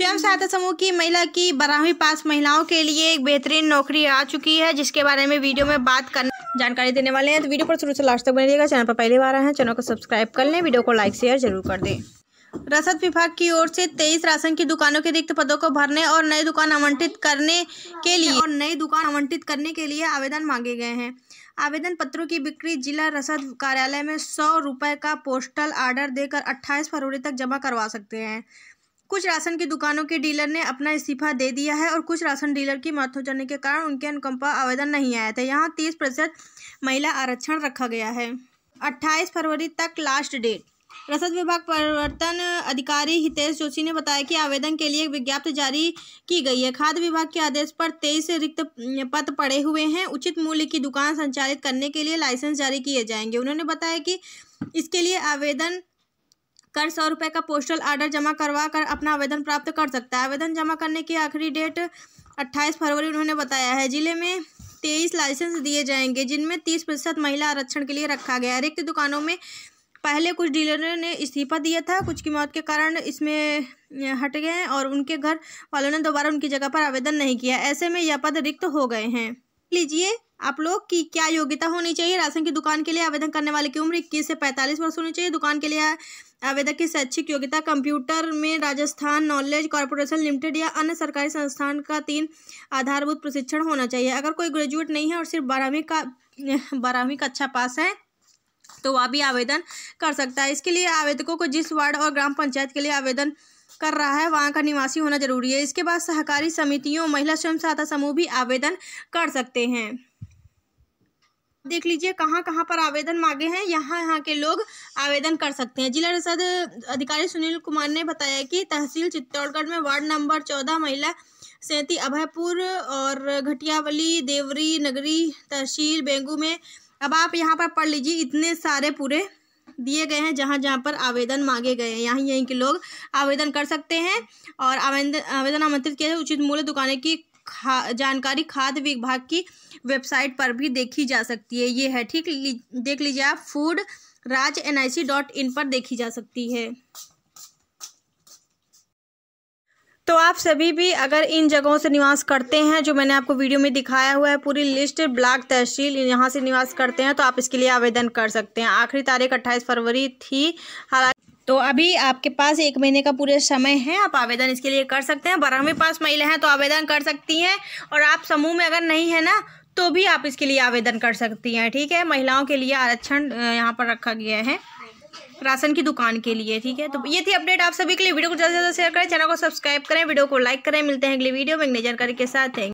स्वयं सहायता समूह की महिला की बारहवीं पास महिलाओं के लिए एक बेहतरीन नौकरी आ चुकी है जिसके बारे में वीडियो में बात करना जानकारी देने वाले हैं तो वीडियो पर शुरू से लास्ट तक बने रहिएगा चैनल पर पहले बार आए हैं चैनल को सब्सक्राइब कर लें वीडियो को लाइक शेयर जरूर कर दें रसद विभाग की ओर से तेईस राशन की दुकानों के रिक्त पदों को भरने और नई दुकान आवंटित करने के लिए और नई दुकान आवंटित करने के लिए आवेदन मांगे गए हैं आवेदन पत्रों की बिक्री जिला रसद कार्यालय में सौ रुपये का पोस्टल आर्डर देकर अट्ठाईस फरवरी तक जमा करवा सकते हैं कुछ राशन की दुकानों के डीलर ने अपना इस्तीफा दे दिया है और कुछ राशन डीलर की मौत हो जाने के कारण उनके अनुकंपा आवेदन नहीं आया था यहाँ तीस प्रतिशत महिला आरक्षण रखा गया है अट्ठाईस फरवरी तक लास्ट डेट रसद विभाग परिवर्तन अधिकारी हितेश जोशी ने बताया कि आवेदन के लिए विज्ञप्ति जारी की गई है खाद्य विभाग के आदेश पर तेईस रिक्त पद पड़े हुए हैं उचित मूल्य की दुकान संचालित करने के लिए लाइसेंस जारी किए जाएंगे उन्होंने बताया कि इसके लिए आवेदन कर सौ रुपये का पोस्टल आर्डर जमा करवा कर अपना आवेदन प्राप्त कर सकता है आवेदन जमा करने की आखिरी डेट अट्ठाईस फरवरी उन्होंने बताया है जिले में तेईस लाइसेंस दिए जाएंगे जिनमें तीस प्रतिशत महिला आरक्षण के लिए रखा गया है रिक्त दुकानों में पहले कुछ डीलरों ने इस्तीफा दिया था कुछ की मौत के कारण इसमें हट गए हैं और उनके घर वालों ने दोबारा उनकी जगह पर आवेदन नहीं किया ऐसे में यह पद रिक्त हो गए हैं लीजिए आप लोग की क्या योग्यता होनी चाहिए राशन की दुकान के लिए आवेदन करने वाले की उम्र इक्कीस से पैंतालीस वर्ष होनी चाहिए दुकान के लिए आवेदक की शैक्षिक योग्यता कंप्यूटर में राजस्थान नॉलेज कॉरपोरेशन लिमिटेड या अन्य सरकारी संस्थान का तीन आधारभूत प्रशिक्षण होना चाहिए अगर कोई ग्रेजुएट नहीं है और सिर्फ बारहवीं का बारहवीं कक्षा अच्छा पास है तो वह भी आवेदन कर सकता है इसके लिए आवेदकों को जिस वार्ड और ग्राम पंचायत के लिए आवेदन कर रहा है वहाँ का निवासी होना जरूरी है इसके बाद सहकारी समितियों महिला स्वयं सहायता समूह भी आवेदन कर सकते हैं देख लीजिए कहाँ कहाँ पर आवेदन मांगे हैं यहाँ यहाँ के लोग आवेदन कर सकते हैं जिला रसद अधिकारी सुनील कुमार ने बताया कि तहसील चित्तौड़गढ़ में वार्ड नंबर चौदह महिला सैंती अभयपुर और घटियावली देवरी नगरी तहसील बेंगू में अब आप यहाँ पर पढ़ लीजिए इतने सारे पूरे दिए गए हैं जहाँ जहाँ पर आवेदन मांगे गए हैं यहाँ यहीं के लोग आवेदन कर सकते हैं और आवेदन आवेदन आमंत्रित किया उचित मूल्य दुकानें की खा जानकारी खाद्य विभाग की वेबसाइट पर भी देखी जा सकती है ये है ठीक देख लीजिए आप food Raj N I C dot in पर देखी जा सकती है तो आप सभी भी अगर इन जगहों से निवास करते हैं जो मैंने आपको वीडियो में दिखाया हुआ है पूरी लिस्ट ब्लॉक तहसील यहाँ से निवास करते हैं तो आप इसके लिए आवेदन कर सकते हैं आखिरी तारीख अट्ठाईस फरवरी थी हालांकि तो अभी आपके पास एक महीने का पूरे समय है आप आवेदन इसके लिए कर सकते हैं बारहवीं पास महिला हैं तो आवेदन कर सकती हैं और आप समूह में अगर नहीं है ना तो भी आप इसके लिए आवेदन कर सकती हैं ठीक है महिलाओं के लिए आरक्षण यहाँ पर रखा गया है राशन की दुकान के लिए ठीक है तो ये थी अपडेट आप सभी के लिए वीडियो को ज़्यादा से ज़्यादा शेयर करें चैनल को सब्सक्राइब करें वीडियो को लाइक करें मिलते हैं अगले वीडियो में नजर करके साथ